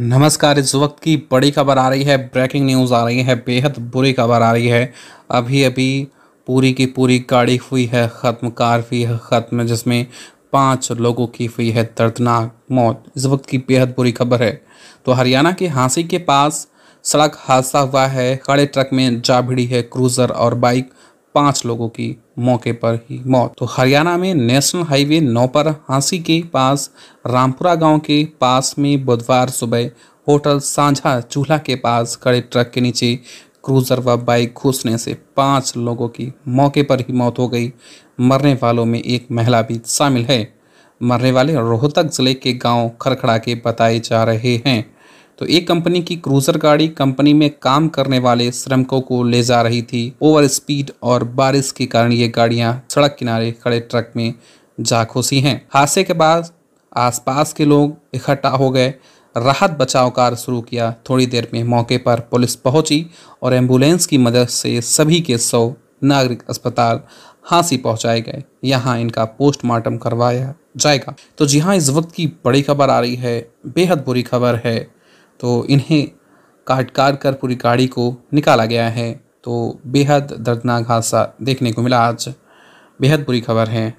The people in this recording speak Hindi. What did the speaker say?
नमस्कार इस वक्त की बड़ी खबर आ रही है ब्रेकिंग न्यूज़ आ रही है बेहद बुरी खबर आ रही है अभी अभी पूरी की पूरी गाड़ी हुई है ख़त्म कार हुई है ख़त्म जिसमें पाँच लोगों की हुई है दर्दनाक मौत इस वक्त की बेहद बुरी खबर है तो हरियाणा के हाँसी के पास सड़क हादसा हुआ है खड़े ट्रक में जा भिड़ी है क्रूज़र और बाइक पांच लोगों की मौके पर ही मौत तो हरियाणा में नेशनल हाईवे नौ पर हांसी के पास रामपुरा गांव के पास में बुधवार सुबह होटल सांझा चूल्हा के पास खड़े ट्रक के नीचे क्रूजर व बाइक घुसने से पांच लोगों की मौके पर ही मौत हो गई मरने वालों में एक महिला भी शामिल है मरने वाले रोहतक जिले के गांव खरखड़ा के बताए जा रहे हैं तो एक कंपनी की क्रूजर गाड़ी कंपनी में काम करने वाले श्रमिकों को ले जा रही थी ओवर स्पीड और बारिश के कारण ये गाड़ियां सड़क किनारे खड़े ट्रक में जा खुसी हैं हादसे के बाद आसपास के लोग इकट्ठा हो गए राहत बचाव कार्य शुरू किया थोड़ी देर में मौके पर पुलिस पहुंची और एम्बुलेंस की मदद से सभी के सौ नागरिक अस्पताल हाँसी पहुंचाए गए यहाँ इनका पोस्टमार्टम करवाया जाएगा तो जी हाँ इस वक्त की बड़ी खबर आ रही है बेहद बुरी खबर है तो इन्हें काट काट कर पूरी गाड़ी को निकाला गया है तो बेहद दर्दनाक हादसा देखने को मिला आज बेहद बुरी खबर है